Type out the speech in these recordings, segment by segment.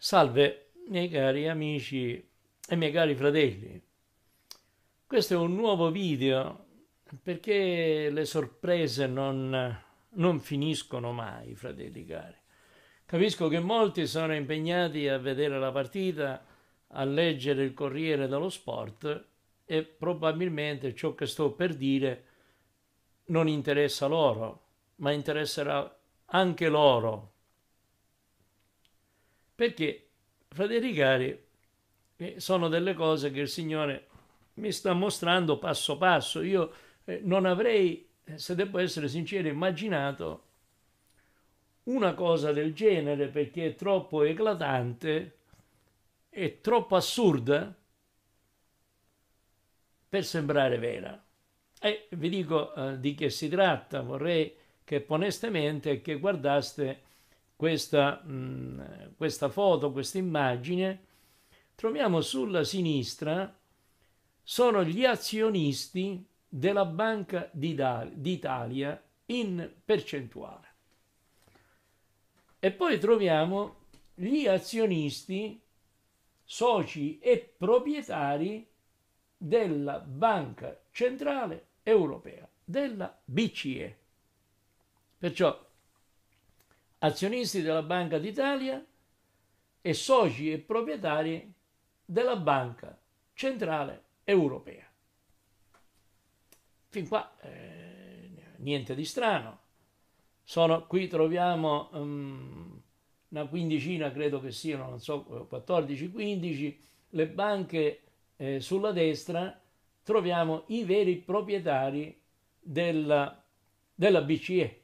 Salve, miei cari amici e miei cari fratelli. Questo è un nuovo video perché le sorprese non, non, finiscono mai, fratelli cari. Capisco che molti sono impegnati a vedere la partita, a leggere il Corriere dello Sport e probabilmente ciò che sto per dire non interessa loro, ma interesserà anche loro perché, fratelli cari, eh, sono delle cose che il Signore mi sta mostrando passo passo. Io eh, non avrei, eh, se devo essere sincero, immaginato una cosa del genere perché è troppo eclatante, e troppo assurda per sembrare vera. E vi dico eh, di che si tratta, vorrei che poneste mente e che guardaste questa, questa foto, questa immagine, troviamo sulla sinistra sono gli azionisti della Banca d'Italia in percentuale. E poi troviamo gli azionisti, soci e proprietari della Banca Centrale Europea, della BCE. Perciò azionisti della Banca d'Italia e soci e proprietari della Banca Centrale Europea. Fin qua eh, niente di strano. Sono, qui troviamo um, una quindicina, credo che siano, non so, 14-15, le banche eh, sulla destra troviamo i veri proprietari della, della BCE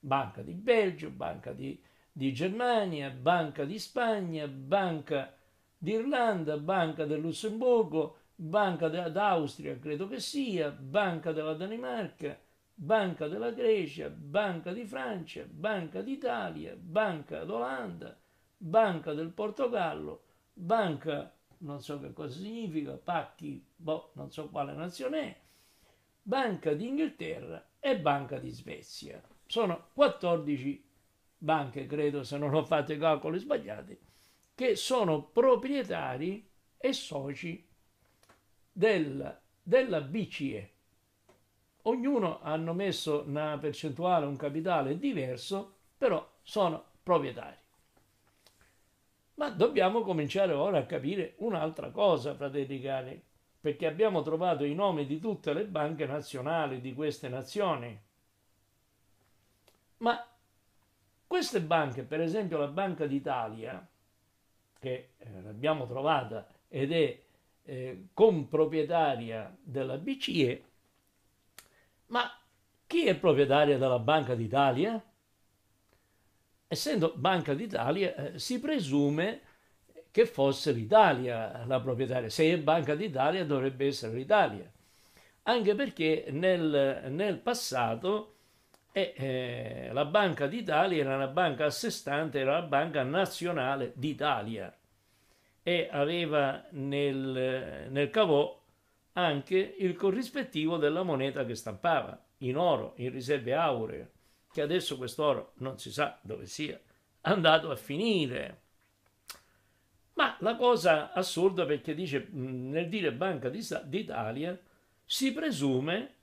Banca di Belgio, Banca di, di Germania, Banca di Spagna, Banca d'Irlanda, Banca del Lussemburgo, Banca d'Austria, credo che sia, Banca della Danimarca, Banca della Grecia, Banca di Francia, Banca d'Italia, Banca d'Olanda, Banca del Portogallo, Banca non so che cosa significa, pacchi, boh, non so quale nazione è, Banca d'Inghilterra e Banca di Svezia sono 14 banche, credo, se non ho fatto i calcoli sbagliati, che sono proprietari e soci del, della BCE. Ognuno hanno messo una percentuale, un capitale diverso, però sono proprietari. Ma dobbiamo cominciare ora a capire un'altra cosa, fratelli cari, perché abbiamo trovato i nomi di tutte le banche nazionali di queste nazioni ma queste banche, per esempio la Banca d'Italia, che eh, l'abbiamo trovata ed è eh, comproprietaria della BCE, ma chi è proprietaria della Banca d'Italia? Essendo Banca d'Italia eh, si presume che fosse l'Italia la proprietaria, se è Banca d'Italia dovrebbe essere l'Italia, anche perché nel, nel passato e eh, la Banca d'Italia era una banca a sé stante, era la Banca Nazionale d'Italia e aveva nel, nel cavò anche il corrispettivo della moneta che stampava in oro, in riserve auree, che adesso quest'oro non si sa dove sia andato a finire. Ma la cosa assurda perché dice nel dire Banca d'Italia si presume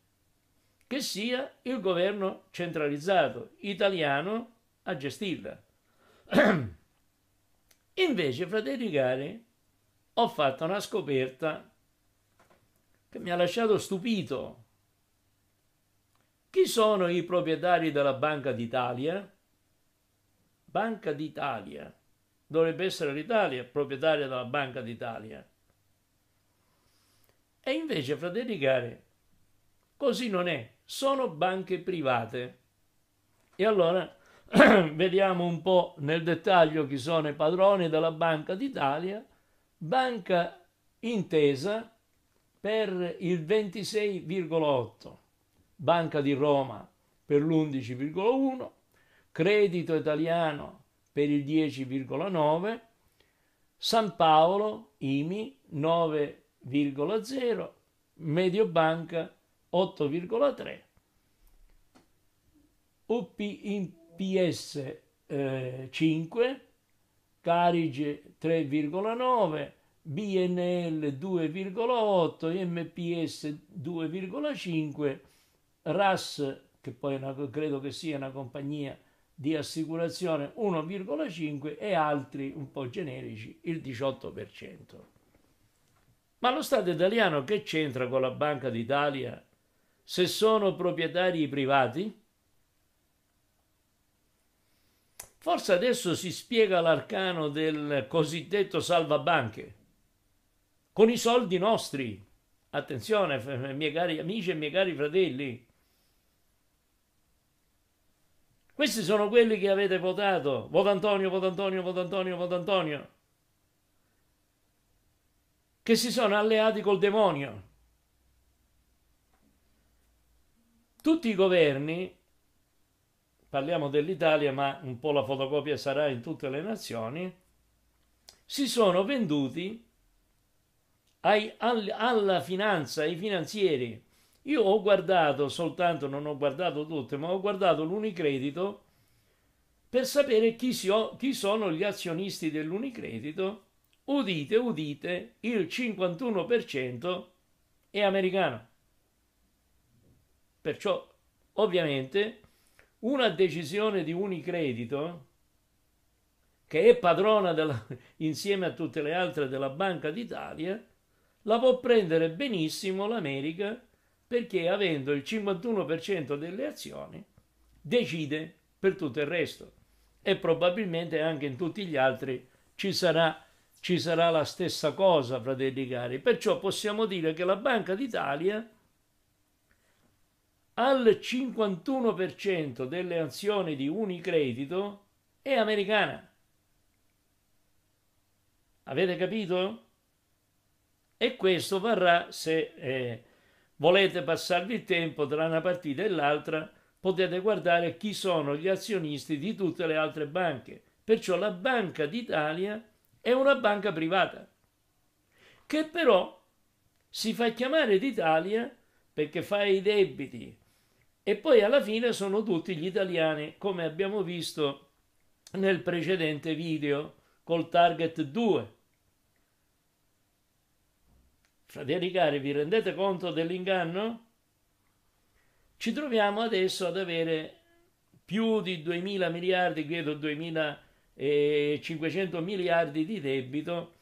che sia il governo centralizzato italiano a gestirla. Invece, fratelli cari, ho fatto una scoperta che mi ha lasciato stupito. Chi sono i proprietari della Banca d'Italia? Banca d'Italia. Dovrebbe essere l'Italia proprietaria della Banca d'Italia. E invece, fratelli cari, così non è sono banche private. E allora vediamo un po' nel dettaglio chi sono i padroni della Banca d'Italia. Banca intesa per il 26,8, Banca di Roma per l'11,1, Credito Italiano per il 10,9, San Paolo IMI 9,0, Mediobanca 8,3. UP in PS eh, 5, Carige 3,9, BNL 2,8, MPS 2,5, RAS, che poi una, credo che sia una compagnia di assicurazione 1,5 e altri un po' generici il 18%. Ma lo Stato italiano che c'entra con la Banca d'Italia se sono proprietari privati? Forse adesso si spiega l'arcano del cosiddetto salvabanche. Con i soldi nostri, attenzione, miei cari amici e miei cari fratelli, questi sono quelli che avete votato. Vota Antonio, vota Antonio, vota Antonio, vota Antonio. Che si sono alleati col demonio. Tutti i governi, parliamo dell'Italia, ma un po' la fotocopia sarà in tutte le nazioni, si sono venduti ai, al, alla finanza, ai finanzieri. Io ho guardato soltanto, non ho guardato tutte, ma ho guardato l'Unicredito per sapere chi, si, chi sono gli azionisti dell'Unicredito. Udite, udite, il 51% è americano. Perciò, ovviamente, una decisione di Unicredito, che è padrona della, insieme a tutte le altre della Banca d'Italia, la può prendere benissimo l'America perché avendo il 51% delle azioni decide per tutto il resto e probabilmente anche in tutti gli altri ci sarà, ci sarà la stessa cosa, fratelli cari. Perciò possiamo dire che la Banca d'Italia al 51% delle azioni di Unicredito è americana. Avete capito? E questo varrà se eh, volete passarvi il tempo tra una partita e l'altra, potete guardare chi sono gli azionisti di tutte le altre banche. Perciò la Banca d'Italia è una banca privata, che però si fa chiamare d'Italia perché fa i debiti e poi alla fine sono tutti gli italiani, come abbiamo visto nel precedente video col target 2. Fratelli cari, vi rendete conto dell'inganno? Ci troviamo adesso ad avere più di 2.000 miliardi, credo 2.500 miliardi di debito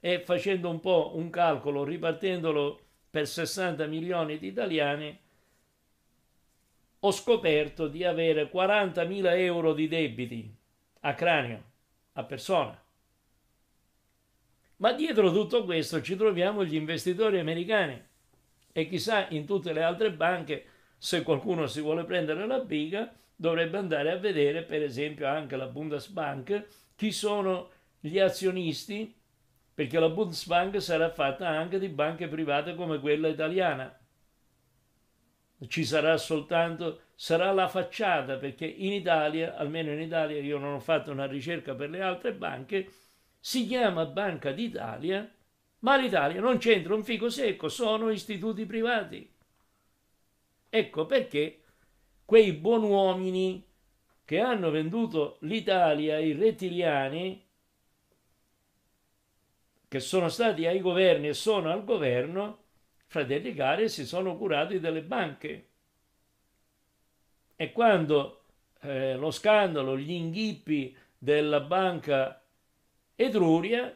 e facendo un po' un calcolo, ripartendolo per 60 milioni di italiani, ho scoperto di avere 40.000 euro di debiti a cranio, a persona. Ma dietro tutto questo ci troviamo gli investitori americani e chissà in tutte le altre banche se qualcuno si vuole prendere la biga dovrebbe andare a vedere per esempio anche la Bundesbank chi sono gli azionisti perché la Bundesbank sarà fatta anche di banche private come quella italiana ci sarà soltanto, sarà la facciata, perché in Italia, almeno in Italia, io non ho fatto una ricerca per le altre banche, si chiama Banca d'Italia, ma l'Italia non c'entra un fico secco, sono istituti privati. Ecco perché quei buon uomini che hanno venduto l'Italia ai rettiliani, che sono stati ai governi e sono al governo, Fratelli Cari si sono curati delle banche. E quando eh, lo scandalo, gli inghippi della banca Etruria,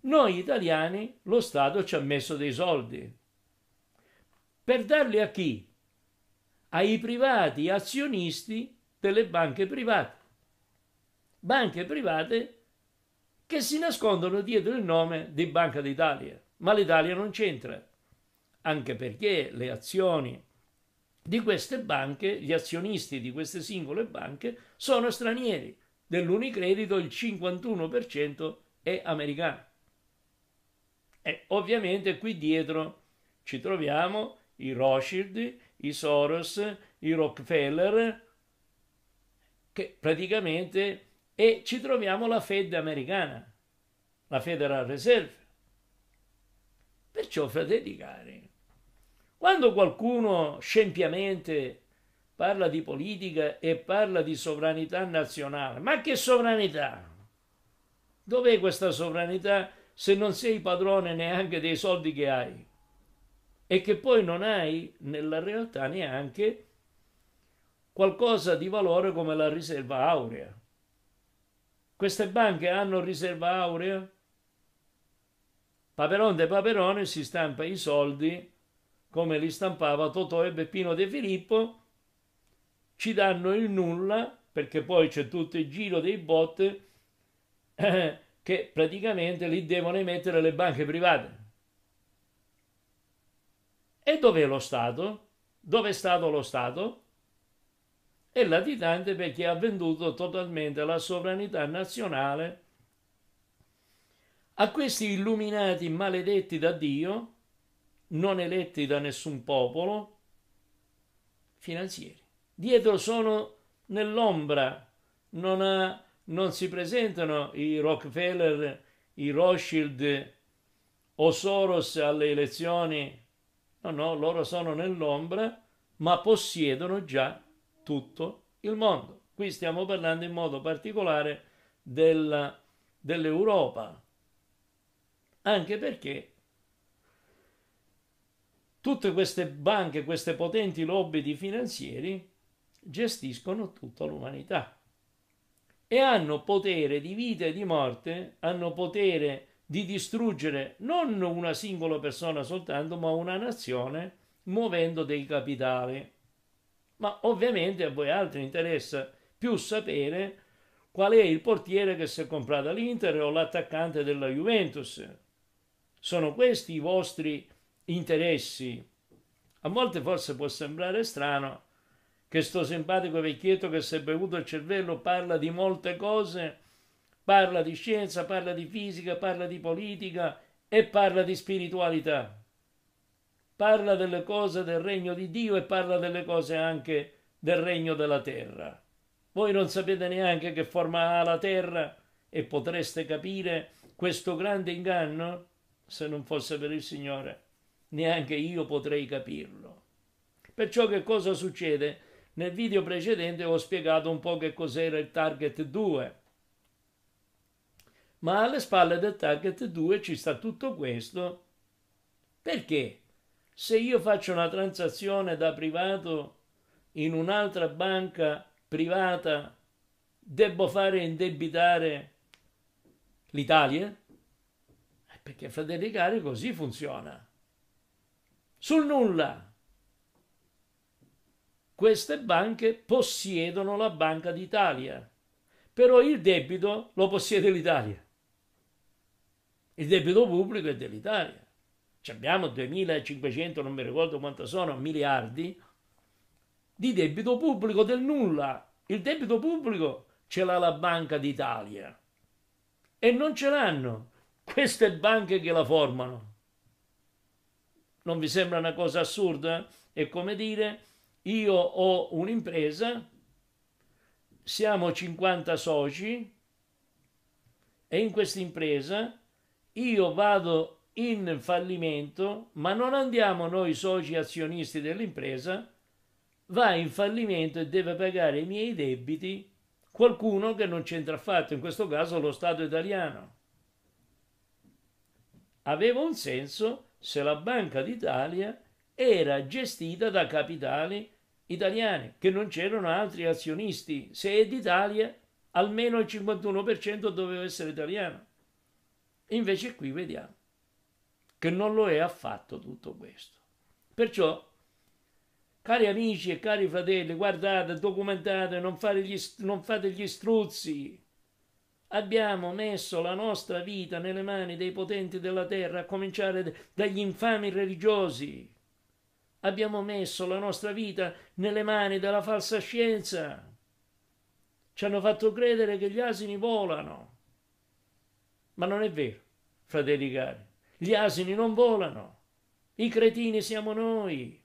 noi italiani, lo Stato ci ha messo dei soldi. Per darli a chi? Ai privati azionisti delle banche private. Banche private che si nascondono dietro il nome di Banca d'Italia, ma l'Italia non c'entra anche perché le azioni di queste banche, gli azionisti di queste singole banche sono stranieri. Dell'unicredito il 51% è americano. E ovviamente qui dietro ci troviamo i Rothschild, i Soros, i Rockefeller, che praticamente e ci troviamo la Fed americana, la Federal Reserve. Perciò, fratelli cari, quando qualcuno scempiamente parla di politica e parla di sovranità nazionale, ma che sovranità? Dov'è questa sovranità se non sei padrone neanche dei soldi che hai? E che poi non hai nella realtà neanche qualcosa di valore come la riserva aurea. Queste banche hanno riserva aurea? Paperone de Paperone si stampa i soldi come li stampava Totò e Beppino De Filippo, ci danno il nulla, perché poi c'è tutto il giro dei bot eh, che praticamente li devono emettere le banche private. E dov'è lo Stato? Dove è stato lo Stato? È latitante perché ha venduto totalmente la sovranità nazionale a questi illuminati maledetti da Dio non eletti da nessun popolo, finanzieri. Dietro sono nell'ombra, non, ha, non si presentano i Rockefeller, i Rothschild o Soros alle elezioni, no, no, loro sono nell'ombra, ma possiedono già tutto il mondo. Qui stiamo parlando in modo particolare della, dell'Europa, anche perché Tutte queste banche, queste potenti lobby di finanzieri gestiscono tutta l'umanità e hanno potere di vita e di morte, hanno potere di distruggere non una singola persona soltanto, ma una nazione muovendo dei capitali. Ma ovviamente a voi altri interessa più sapere qual è il portiere che si è comprato all'Inter o l'attaccante della Juventus. Sono questi i vostri interessi. A volte forse può sembrare strano che sto simpatico vecchietto che si è bevuto il cervello parla di molte cose, parla di scienza, parla di fisica, parla di politica e parla di spiritualità. Parla delle cose del regno di Dio e parla delle cose anche del regno della terra. Voi non sapete neanche che forma ha la terra e potreste capire questo grande inganno se non fosse per il Signore neanche io potrei capirlo. Perciò che cosa succede? Nel video precedente ho spiegato un po' che cos'era il Target 2. Ma alle spalle del Target 2 ci sta tutto questo. Perché? Se io faccio una transazione da privato in un'altra banca privata, devo fare indebitare l'Italia? Eh, perché fratelli cari così funziona sul nulla. Queste banche possiedono la Banca d'Italia, però il debito lo possiede l'Italia. Il debito pubblico è dell'Italia. Ci abbiamo 2.500, non mi ricordo quanto sono, miliardi di debito pubblico del nulla. Il debito pubblico ce l'ha la Banca d'Italia e non ce l'hanno queste banche che la formano. Non vi sembra una cosa assurda? È come dire, io ho un'impresa, siamo 50 soci e in questa impresa io vado in fallimento, ma non andiamo noi soci azionisti dell'impresa, va in fallimento e deve pagare i miei debiti qualcuno che non c'entra affatto, in questo caso lo Stato italiano. Aveva un senso se la Banca d'Italia era gestita da capitali italiani, che non c'erano altri azionisti. Se è d'Italia, almeno il 51% doveva essere italiano. Invece qui vediamo che non lo è affatto tutto questo. Perciò, cari amici e cari fratelli, guardate, documentate, non fate gli, non fate gli struzzi, abbiamo messo la nostra vita nelle mani dei potenti della terra, a cominciare dagli infami religiosi. Abbiamo messo la nostra vita nelle mani della falsa scienza. Ci hanno fatto credere che gli asini volano. Ma non è vero, fratelli cari. Gli asini non volano. I cretini siamo noi.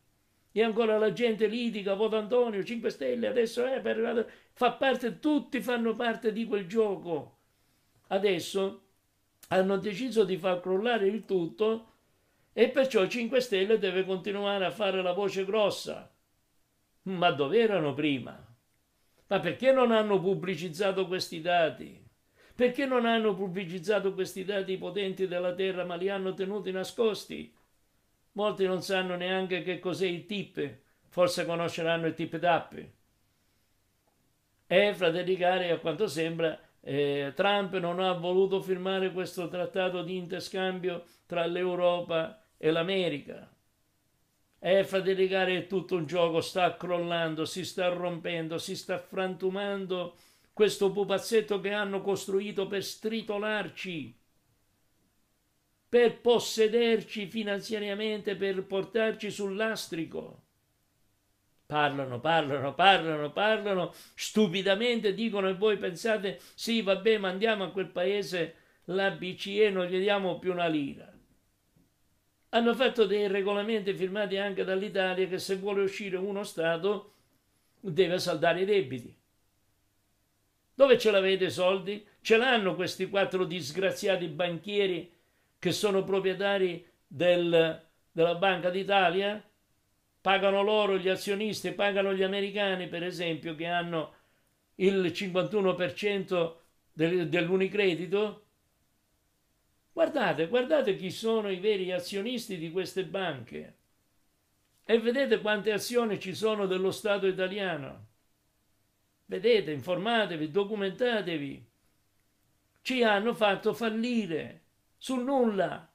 E ancora la gente litiga, vota Antonio, 5 Stelle, adesso è per... fa parte, tutti fanno parte di quel gioco adesso hanno deciso di far crollare il tutto e perciò 5 Stelle deve continuare a fare la voce grossa. Ma dove erano prima? Ma perché non hanno pubblicizzato questi dati? Perché non hanno pubblicizzato questi dati potenti della terra ma li hanno tenuti nascosti? Molti non sanno neanche che cos'è il TIP, forse conosceranno il TIP-TAP. E Fratelli Cari, a quanto sembra, eh, Trump non ha voluto firmare questo trattato di interscambio tra l'Europa e l'America. È faticare è tutto un gioco, sta crollando, si sta rompendo, si sta frantumando questo pupazzetto che hanno costruito per stritolarci, per possederci finanziariamente, per portarci sul lastrico. Parlano, parlano, parlano, parlano, stupidamente dicono e voi pensate, sì, vabbè, mandiamo a quel paese la BCE, non gli diamo più una lira. Hanno fatto dei regolamenti firmati anche dall'Italia che se vuole uscire uno Stato deve saldare i debiti. Dove ce l'avete i soldi? Ce l'hanno questi quattro disgraziati banchieri che sono proprietari del, della Banca d'Italia? Pagano loro gli azionisti, pagano gli americani, per esempio, che hanno il 51% del, dell'unicredito. Guardate, guardate chi sono i veri azionisti di queste banche. E vedete quante azioni ci sono dello Stato italiano. Vedete, informatevi, documentatevi. Ci hanno fatto fallire su nulla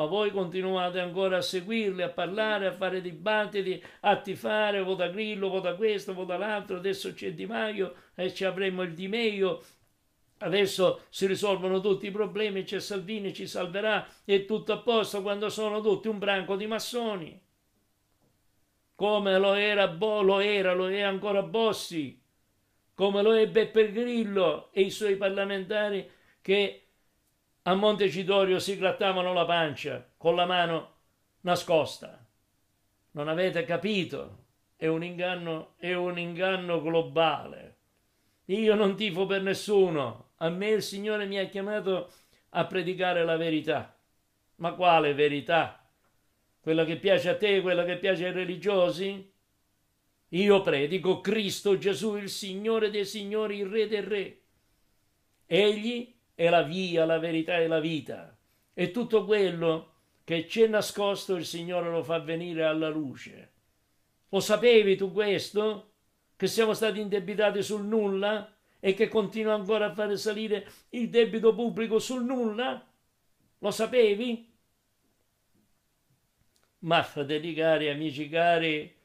ma voi continuate ancora a seguirli, a parlare, a fare dibattiti, a tifare, vota Grillo, vota questo, vota l'altro, adesso c'è Di Maio e ci avremo il Di Meio, Adesso si risolvono tutti i problemi, c'è Salvini, ci salverà, è tutto a posto quando sono tutti un branco di massoni. Come lo era, Bo, lo era, lo è ancora Bossi, come lo è Beppe Grillo e i suoi parlamentari che a Montecidorio si grattavano la pancia con la mano nascosta. Non avete capito? È un inganno, è un inganno globale. Io non tifo per nessuno. A me il Signore mi ha chiamato a predicare la verità. Ma quale verità? Quella che piace a te, quella che piace ai religiosi? Io predico Cristo Gesù, il Signore dei Signori, il Re del Re. Egli è la via, la verità e la vita. E tutto quello che c'è nascosto il Signore lo fa venire alla luce. Lo sapevi tu questo? Che siamo stati indebitati sul nulla e che continua ancora a fare salire il debito pubblico sul nulla? Lo sapevi? Ma fratelli cari, amici cari,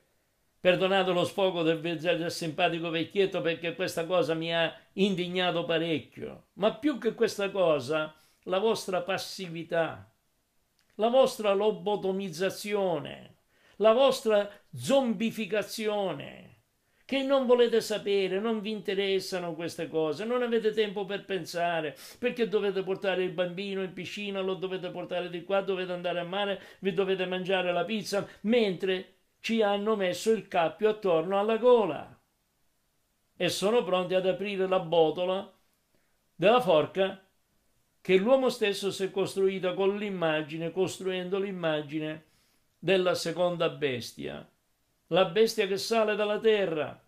Perdonate lo sfogo del, del simpatico vecchietto perché questa cosa mi ha indignato parecchio, ma più che questa cosa, la vostra passività, la vostra lobotomizzazione, la vostra zombificazione, che non volete sapere, non vi interessano queste cose, non avete tempo per pensare, perché dovete portare il bambino in piscina, lo dovete portare di qua, dovete andare a mare, vi dovete mangiare la pizza, mentre ci hanno messo il cappio attorno alla gola e sono pronti ad aprire la botola della forca che l'uomo stesso si è costruita con l'immagine, costruendo l'immagine della seconda bestia, la bestia che sale dalla terra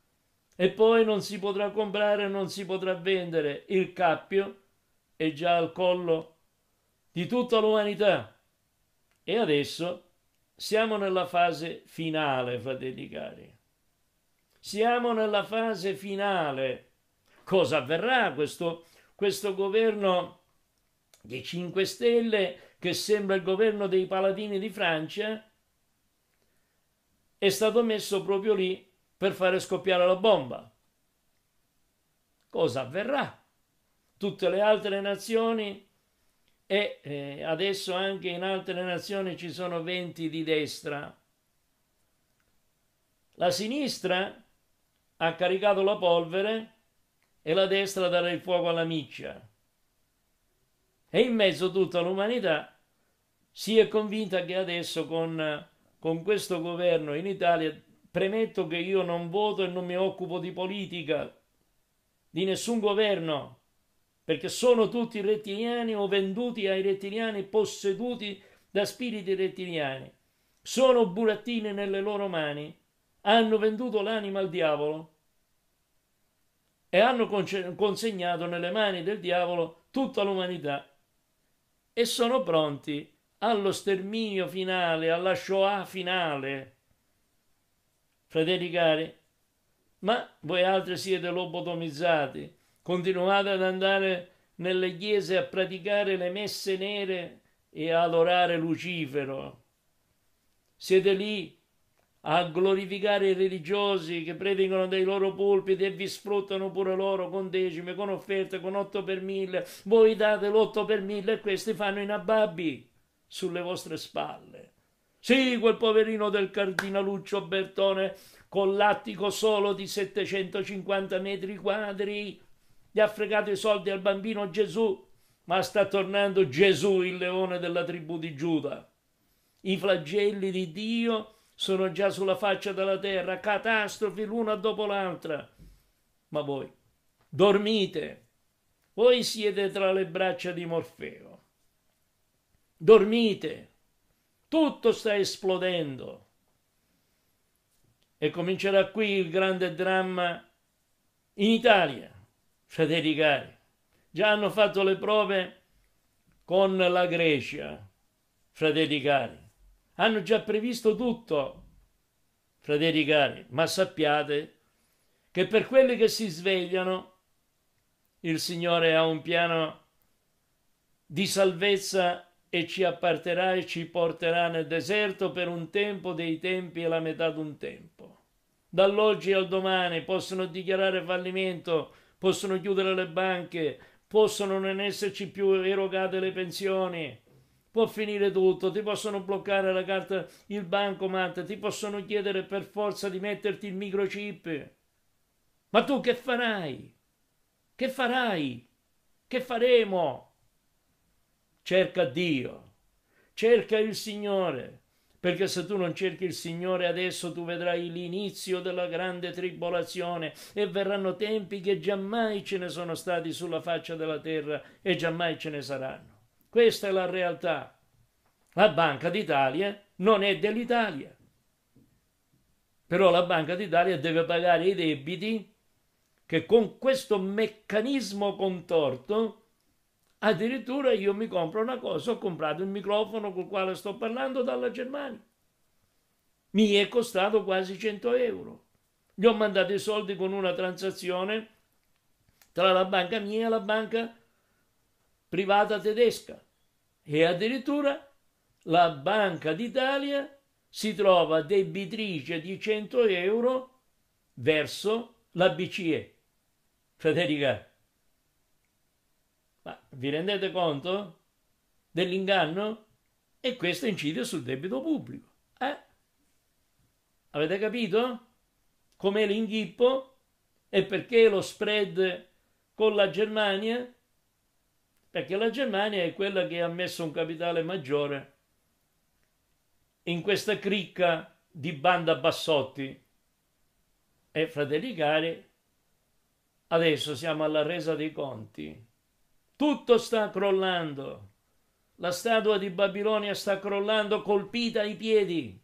e poi non si potrà comprare, non si potrà vendere. Il cappio è già al collo di tutta l'umanità e adesso siamo nella fase finale, fratelli cari. Siamo nella fase finale. Cosa avverrà questo, questo governo dei 5 Stelle che sembra il governo dei paladini di Francia? È stato messo proprio lì per fare scoppiare la bomba. Cosa avverrà? Tutte le altre nazioni e eh, adesso anche in altre nazioni ci sono venti di destra. La sinistra ha caricato la polvere e la destra darà il fuoco alla miccia. E in mezzo tutta l'umanità si è convinta che adesso con, con questo governo in Italia, premetto che io non voto e non mi occupo di politica, di nessun governo, perché sono tutti rettiliani o venduti ai rettiliani, posseduti da spiriti rettiliani. Sono burattini nelle loro mani, hanno venduto l'anima al diavolo e hanno consegnato nelle mani del diavolo tutta l'umanità e sono pronti allo sterminio finale, alla Shoah finale. Fratelli cari, ma voi altri siete lobotomizzati, Continuate ad andare nelle chiese a praticare le messe nere e a adorare Lucifero. Siete lì a glorificare i religiosi che predicano dai loro pulpiti e vi sfruttano pure loro con decime, con offerte, con otto per mille. Voi date l'otto per mille e questi fanno i nababbi sulle vostre spalle. Sì, quel poverino del cardinaluccio Bertone con l'attico solo di 750 metri quadri gli ha fregato i soldi al bambino Gesù, ma sta tornando Gesù, il leone della tribù di Giuda. I flagelli di Dio sono già sulla faccia della terra, catastrofi l'una dopo l'altra. Ma voi dormite, voi siete tra le braccia di Morfeo. Dormite, tutto sta esplodendo. E comincerà qui il grande dramma in Italia Federigari. Già hanno fatto le prove con la Grecia, fratelli cari. Hanno già previsto tutto, fratelli cari, ma sappiate che per quelli che si svegliano il Signore ha un piano di salvezza e ci apparterà e ci porterà nel deserto per un tempo dei tempi e la metà d'un tempo. Dall'oggi al domani possono dichiarare fallimento possono chiudere le banche, possono non esserci più erogate le pensioni, può finire tutto, ti possono bloccare la carta, il bancomat, ti possono chiedere per forza di metterti il microchip. Ma tu che farai? Che farai? Che faremo? Cerca Dio, cerca il Signore perché se tu non cerchi il Signore adesso tu vedrai l'inizio della grande tribolazione e verranno tempi che giammai ce ne sono stati sulla faccia della terra e giammai ce ne saranno. Questa è la realtà. La Banca d'Italia non è dell'Italia. Però la Banca d'Italia deve pagare i debiti che con questo meccanismo contorto Addirittura io mi compro una cosa, ho comprato il microfono col quale sto parlando dalla Germania. Mi è costato quasi 100 euro. Gli ho mandato i soldi con una transazione tra la banca mia e la banca privata tedesca. E addirittura la Banca d'Italia si trova debitrice di 100 euro verso la BCE. Federica, ma vi rendete conto dell'inganno? E questo incide sul debito pubblico. Eh? Avete capito? Com'è l'inghippo? E perché lo spread con la Germania? Perché la Germania è quella che ha messo un capitale maggiore in questa cricca di banda Bassotti. E fratelli cari, adesso siamo alla resa dei conti. Tutto sta crollando. La statua di Babilonia sta crollando colpita ai piedi.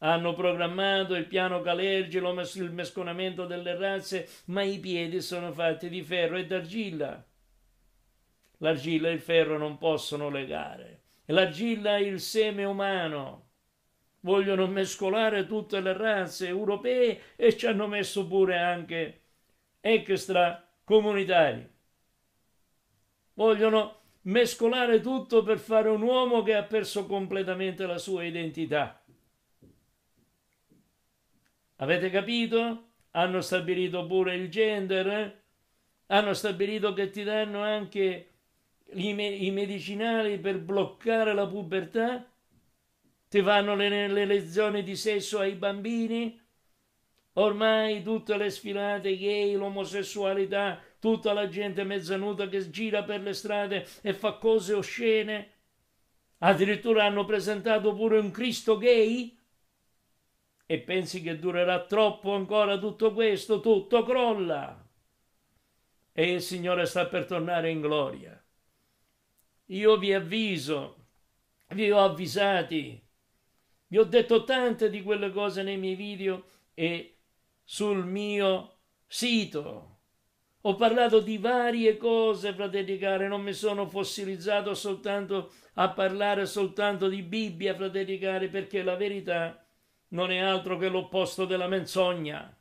Hanno programmato il piano Calergi, il mesconamento delle razze, ma i piedi sono fatti di ferro e d'argilla. L'argilla e il ferro non possono legare. L'argilla è il seme umano. Vogliono mescolare tutte le razze europee e ci hanno messo pure anche extracomunitari vogliono mescolare tutto per fare un uomo che ha perso completamente la sua identità. Avete capito? Hanno stabilito pure il gender, eh? hanno stabilito che ti danno anche i, medicinali per bloccare la pubertà, ti fanno le, le lezioni di sesso ai bambini, ormai tutte le sfilate gay, l'omosessualità, tutta la gente mezzanuda che gira per le strade e fa cose oscene. Addirittura hanno presentato pure un Cristo gay? E pensi che durerà troppo ancora tutto questo? Tutto crolla. E il Signore sta per tornare in gloria. Io vi avviso, vi ho avvisati, vi ho detto tante di quelle cose nei miei video e sul mio sito ho parlato di varie cose, fratelli cari, non mi sono fossilizzato soltanto a parlare soltanto di Bibbia, fratelli cari, perché la verità non è altro che l'opposto della menzogna.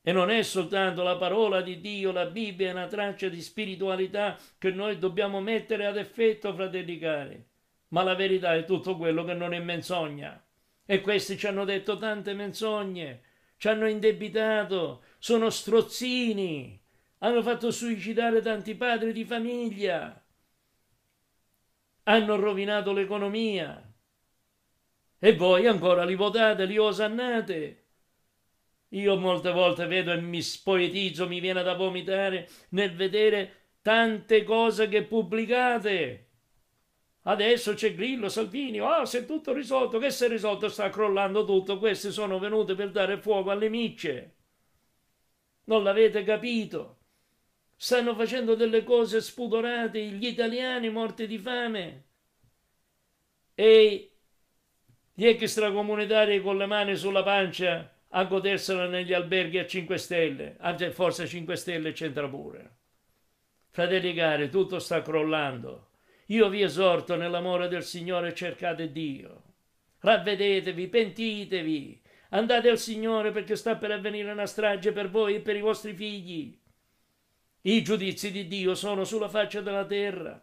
E non è soltanto la parola di Dio, la Bibbia è una traccia di spiritualità che noi dobbiamo mettere ad effetto, fratelli cari. Ma la verità è tutto quello che non è menzogna. E questi ci hanno detto tante menzogne, ci hanno indebitato, sono strozzini, hanno fatto suicidare tanti padri di famiglia, hanno rovinato l'economia. E voi ancora li votate, li osannate. Io molte volte vedo e mi spoetizzo, mi viene da vomitare nel vedere tante cose che pubblicate. Adesso c'è Grillo, Salvini, oh, si è tutto risolto, che si è risolto, sta crollando tutto, queste sono venute per dare fuoco alle micce. Non l'avete capito? Stanno facendo delle cose spudorate gli italiani morti di fame e gli extracomunitari con le mani sulla pancia a godersela negli alberghi a 5 stelle, anzi forse 5 stelle c'entra pure. Fratelli cari, tutto sta crollando. Io vi esorto nell'amore del Signore cercate Dio. Ravvedetevi, pentitevi, Andate al Signore perché sta per avvenire una strage per voi e per i vostri figli. I giudizi di Dio sono sulla faccia della terra.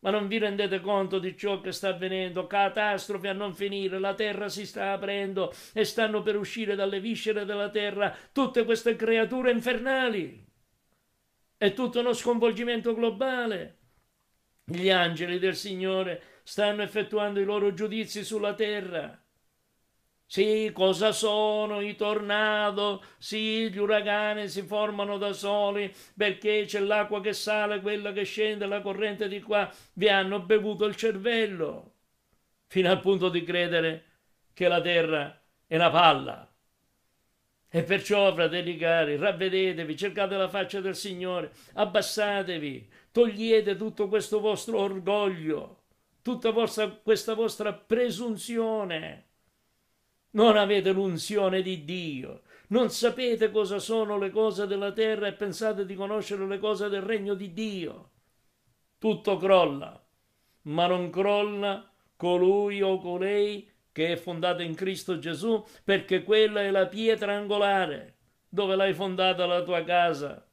Ma non vi rendete conto di ciò che sta avvenendo? Catastrofe a non finire, la terra si sta aprendo e stanno per uscire dalle viscere della terra tutte queste creature infernali. È tutto uno sconvolgimento globale. Gli angeli del Signore stanno effettuando i loro giudizi sulla terra. Sì, cosa sono i tornado? Sì, gli uragani si formano da soli perché c'è l'acqua che sale, quella che scende, la corrente di qua. Vi hanno bevuto il cervello fino al punto di credere che la terra è una palla. E perciò, fratelli cari, ravvedetevi, cercate la faccia del Signore, abbassatevi, togliete tutto questo vostro orgoglio, tutta vostra, questa vostra presunzione non avete l'unzione di Dio. Non sapete cosa sono le cose della terra e pensate di conoscere le cose del regno di Dio. Tutto crolla, ma non crolla colui o colei che è fondata in Cristo Gesù, perché quella è la pietra angolare dove l'hai fondata la tua casa.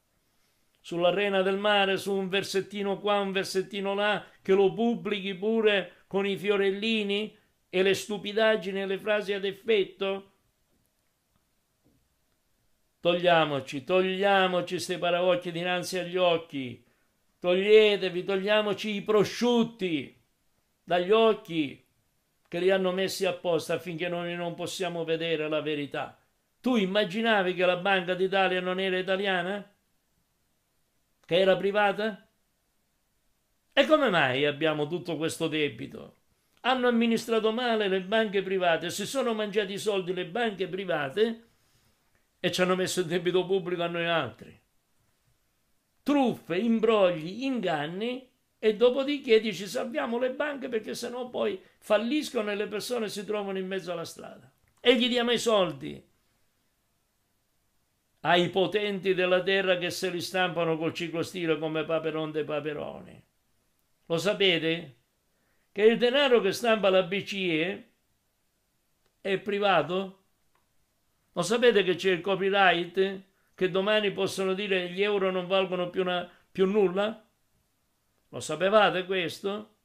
Sulla rena del mare, su un versettino qua, un versettino là, che lo pubblichi pure con i fiorellini, e le stupidaggini e le frasi ad effetto? Togliamoci, togliamoci queste paraocchie dinanzi agli occhi, toglietevi, togliamoci i prosciutti dagli occhi che li hanno messi apposta affinché noi non possiamo vedere la verità. Tu immaginavi che la Banca d'Italia non era italiana? Che era privata? E come mai abbiamo tutto questo debito? hanno amministrato male le banche private, si sono mangiati i soldi le banche private e ci hanno messo il debito pubblico a noi altri. Truffe, imbrogli, inganni e dopodiché dici salviamo le banche perché sennò poi falliscono e le persone si trovano in mezzo alla strada. E gli diamo i soldi ai potenti della terra che se li stampano col ciclostile come Paperon dei Paperoni. Lo sapete? che il denaro che stampa la BCE è privato? Lo sapete che c'è il copyright? Che domani possono dire gli euro non valgono più, una, più nulla? Lo sapevate questo?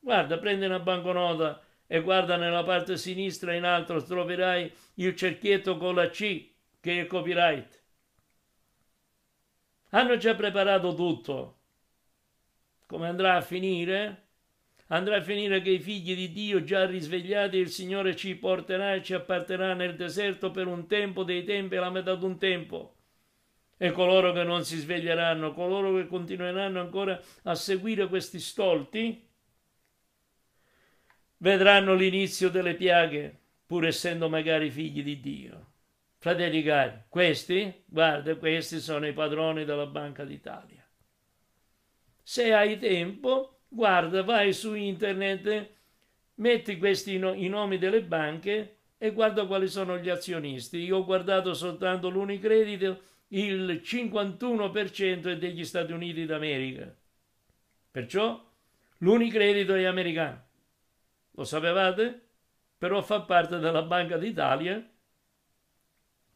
Guarda, prendi una banconota e guarda nella parte sinistra in alto troverai il cerchietto con la C che è il copyright. Hanno già preparato tutto. Come andrà a finire? Andrà a finire che i figli di Dio già risvegliati il Signore ci porterà e ci apparterà nel deserto per un tempo dei tempi e la metà d'un tempo. E coloro che non si sveglieranno, coloro che continueranno ancora a seguire questi stolti, vedranno l'inizio delle piaghe, pur essendo magari figli di Dio. Fratelli cari, questi, guarda, questi sono i padroni della Banca d'Italia. Se hai tempo, Guarda, vai su internet, metti questi no- i nomi delle banche e guarda quali sono gli azionisti. Io ho guardato soltanto l'Unicredit, il 51% è degli Stati Uniti d'America. Perciò l'Unicredito è americano. Lo sapevate? Però fa parte della Banca d'Italia,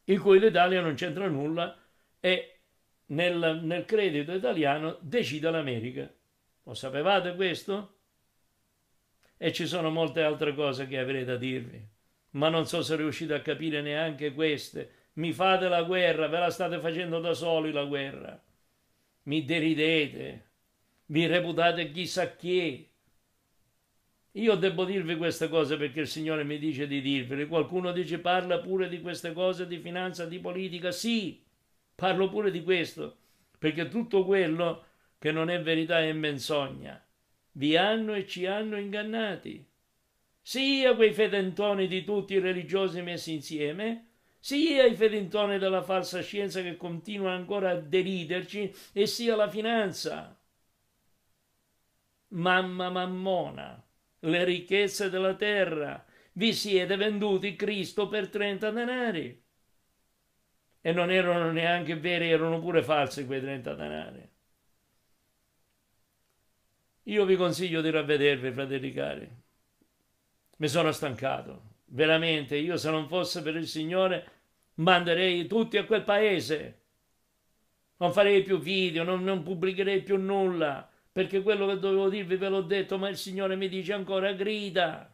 in cui l'Italia non c'entra nulla e nel, nel credito italiano decide l'America. Lo sapevate questo? E ci sono molte altre cose che avrei da dirvi, ma non so se riuscite a capire neanche queste. Mi fate la guerra, ve la state facendo da soli la guerra. Mi deridete, mi reputate chissà chi. Io devo dirvi queste cose perché il Signore mi dice di dirvele. Qualcuno dice parla pure di queste cose, di finanza, di politica. Sì, parlo pure di questo, perché tutto quello che non è verità e menzogna. Vi hanno e ci hanno ingannati. Sia quei fedentoni di tutti i religiosi messi insieme, sia i fedentoni della falsa scienza che continua ancora a deriderci, e sia la finanza. Mamma mammona, le ricchezze della terra, vi siete venduti Cristo per 30 denari. E non erano neanche veri, erano pure falsi quei 30 denari. Io vi consiglio di ravvedervi, fratelli cari. Mi sono stancato, veramente. Io se non fosse per il Signore manderei tutti a quel paese. Non farei più video, non, non pubblicherei più nulla, perché quello che dovevo dirvi ve l'ho detto, ma il Signore mi dice ancora grida.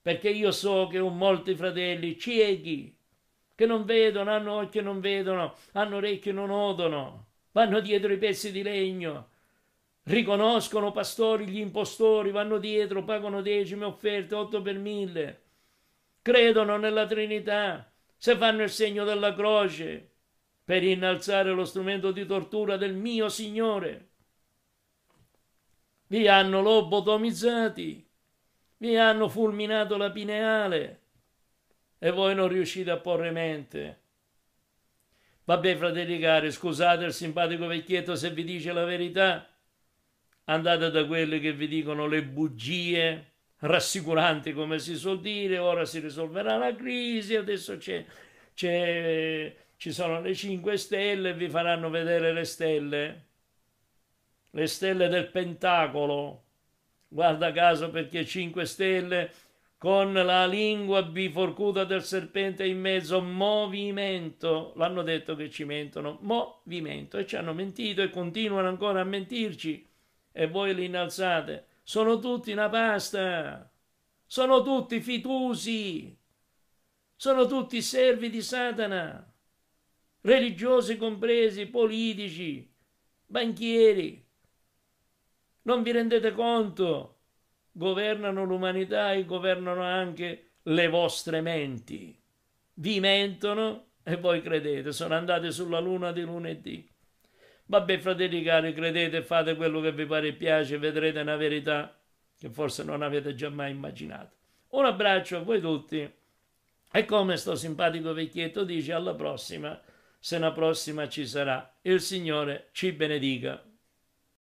Perché io so che ho molti fratelli ciechi, che non vedono, hanno occhi e non vedono, hanno orecchie e non odono, vanno dietro i pezzi di legno, Riconoscono pastori gli impostori, vanno dietro, pagano decime offerte, 8 per mille. Credono nella Trinità, se fanno il segno della croce per innalzare lo strumento di tortura del mio Signore. Vi hanno lobotomizzati, vi hanno fulminato la pineale e voi non riuscite a porre mente. Vabbè, fratelli cari, scusate il simpatico vecchietto se vi dice la verità andate da quelli che vi dicono le bugie rassicuranti come si suol dire, ora si risolverà la crisi, adesso c'è, c'è, ci sono le 5 stelle e vi faranno vedere le stelle, le stelle del Pentacolo, guarda caso perché 5 stelle con la lingua biforcuta del serpente in mezzo, movimento, l'hanno detto che ci mentono, movimento e ci hanno mentito e continuano ancora a mentirci e voi li innalzate. Sono tutti una pasta, sono tutti fitusi, sono tutti servi di Satana, religiosi compresi, politici, banchieri. Non vi rendete conto? Governano l'umanità e governano anche le vostre menti. Vi mentono e voi credete, sono andate sulla luna di lunedì. Vabbè, fratelli cari, credete, fate quello che vi pare e piace, vedrete una verità che forse non avete già mai immaginato. Un abbraccio a voi tutti e come sto simpatico vecchietto dice alla prossima, se una prossima ci sarà, il Signore ci benedica.